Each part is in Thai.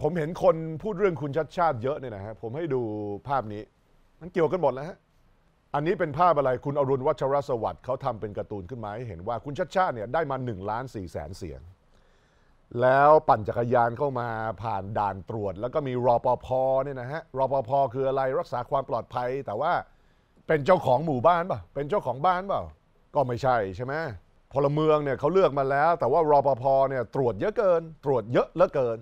ผมเห็นคนพูดเรื่องคุณชัดชาติเยอะเนี่ยนะฮะ ผมให้ดูภาพนี้ มันเกี่ยวกันหมดแล้วฮะ อันนี้เป็นภาพอะไร คุณอรุณวัชรสวัสดิ์เขาทำเป็นการ์ตูนขึ้นมาให้เห็นว่าคุณชัดชาติเนี่ยได้มา1นล้านสี่แสนเสียง แล้วปั่นจักรยานเข้ามาผ่านด่านตรวจแล้วก็มีรอปภเนี่ยนะฮะรอปภคืออะไร รักษาความปลอดภัย แต่ว่าเป็นเจ้าของหมู่บ้าน เปล่า เป็นเจ้าของบ้านเปล่า ก็ไม่ใช่ใช่ไหมพลเมืองเนี่ยเขาเลือกมาแล้ว แต่ว่ารอปภเนี่ยตรวจเยอะเกิน ตรวจเยอะเหลือเกิน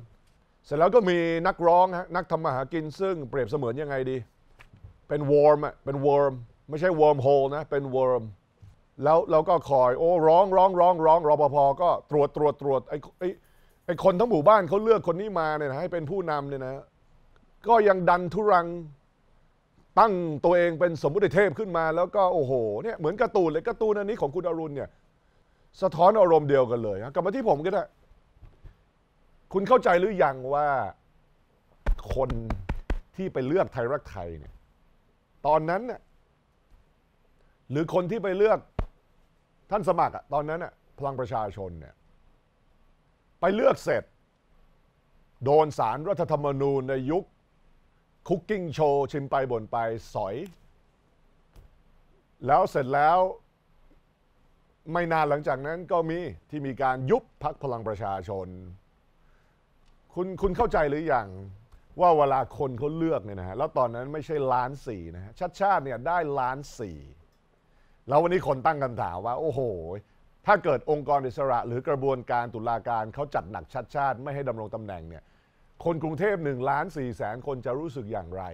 เสร็จแล้วก็มีนักร้องฮะนักทำมาหากินซึ่งเปรียบเสมือนยังไงดี เป็นวอร์มอะเป็นวอร์มไม่ใช่วอร์มโฮลนะ เป็นวอร์มแล้วเราก็คอย โอ้ร้องร้องร้องร้องรปภก็ตรวจตรวจตรวจไอ้ไอ้ไอ้คนทั้งหมู่บ้านเขาเลือกคนนี้มาเนี่ยนะให้เป็นผู้นำเนี่ยนะก็ยังดันทุรังตั้งตัวเองเป็นสมมุติเทพขึ้นมาแล้วก็โอ้โหเนี่ยเหมือนการ์ตูนเลยการ์ตูนอันนี้ของคุณอรุณเนี่ย สะท้อนอารมณ์เดียวกันเลยกลับมาที่ผมก็ได้คุณเข้าใจหรืออยังว่าคนที่ไปเลือกไทยรักไทยเนี่ยตอนนั้นน่ะหรือคนที่ไปเลือกท่านสมัครอะตอนนั้นน่ะพลังประชาชนเนี่ยไปเลือกเสร็จ โดนสารรัฐธรรมนูญในยุคคุกกิ้งโชว์ชิมไปบ่นไปสอย แล้วเสร็จแล้วไม่นานหลังจากนั้นก็มีที่มีการยุบพักพลังประชาชนคุณคุณเข้าใจหรืออยังว่าเวลาคนเขาเลือกเนี่ยนะฮะแล้วตอนนั้นไม่ใช่ล้านสี่นะฮะชัดชาติเนี่ยได้ล้านสี่แล้ววันนี้คนตั้งคำถามว่าโอ้โห ถ้าเกิดองค์กรอิสระหรือกระบวนการตุลาการเขาจัดหนักชัดชาติไม่ให้ดำรงตำแหน่งเนี่ยคนกรุงเทพหนึ่งล้านสี่แสนคนจะรู้สึกอย่างไร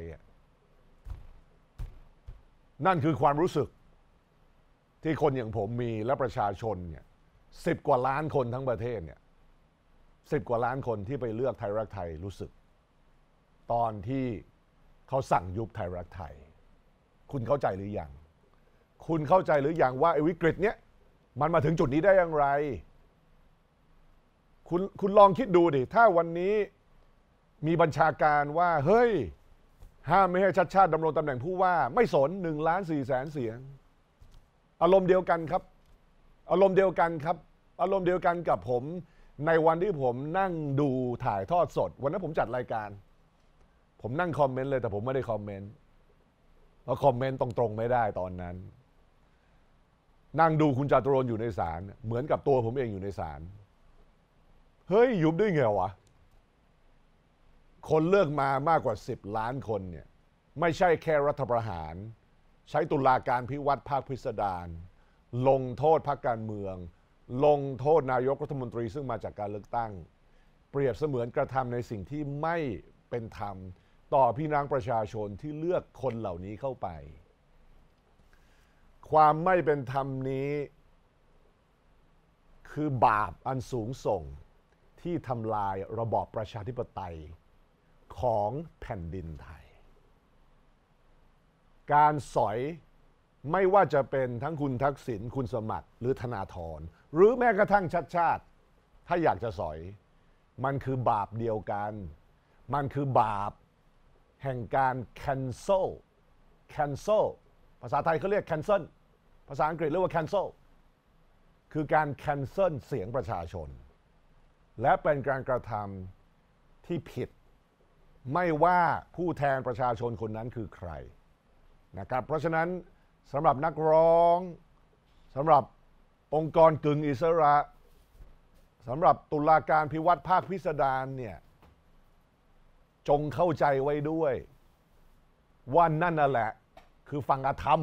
นั่นคือความรู้สึกที่คนอย่างผมมีและประชาชนเนี่ยสิบกว่าล้านคนทั้งประเทศเนี่ยสิบกว่าล้านคนที่ไปเลือกไทยรักไทยรู้สึก ตอนที่เขาสั่งยุบไทยรักไทย คุณเข้าใจหรืออยัง คุณเข้าใจหรืออยังว่าไอ้วิกฤตเนี้ย มันมาถึงจุดนี้ได้อย่างไร คุณคุณลองคิดดูดิถ้าวันนี้มีบัญชาการว่า เฮ้ยห้ามไม่ให้ชัดชาติดำรงตำแหน่งผู้ว่า ไม่สนหนึ่งล้านสี่แสนเสียง อารมณ์เดียวกันครับ อารมณ์เดียวกันครับ อารมณ์เดียวกันกับผมในวันที่ผมนั่งดูถ่ายทอดสด วันนั้นผมจัดรายการ ผมนั่งคอมเมนต์เลยแต่ผมไม่ได้คอมเมนต์เพราะคอมเมนต์ตรงๆไม่ได้ตอนนั้น นั่งดูคุณจตุรนอยู่ในศาลเหมือนกับตัวผมเองอยู่ในศาลเฮ้ยยุบได้ไงวะคนเลือกมามากกว่า 10 ล้านคนเนี่ยไม่ใช่แค่รัฐประหาร ใช้ตุลาการพิวัตรภาคพิสดาร ลงโทษพรรคการเมืองลงโทษนายกรัฐมนตรีซึ่งมาจากการเลือกตั้ง เปรียบเสมือนกระทำในสิ่งที่ไม่เป็นธรรมต่อพี่น้องประชาชนที่เลือกคนเหล่านี้เข้าไป ความไม่เป็นธรรมนี้ คือบาปอันสูงส่งที่ทำลายระบอบประชาธิปไตยของแผ่นดินไทย การสอยไม่ว่าจะเป็นทั้งคุณทักษิณคุณสมัครหรือธนาธรหรือแม้กระทั่งชัดชาติ ถ้าอยากจะสอย มันคือบาปเดียวกัน มันคือบาปแห่งการ cancel cancel ภาษาไทยเขาเรียก cancel ภาษาอังกฤษเรียกว่า cancel คือการ cancel เสียงประชาชนและเป็นการกระทำที่ผิด ไม่ว่าผู้แทนประชาชนคนนั้นคือใครนะครับเพราะฉะนั้นสำหรับนักร้อง สำหรับองค์กรกึ่งอิสระ สำหรับตุลาการพิวัตรภาคพิสดารเนี่ย จงเข้าใจไว้ด้วยว่านั่นน่ะแหละ คือฝั่งอธรรม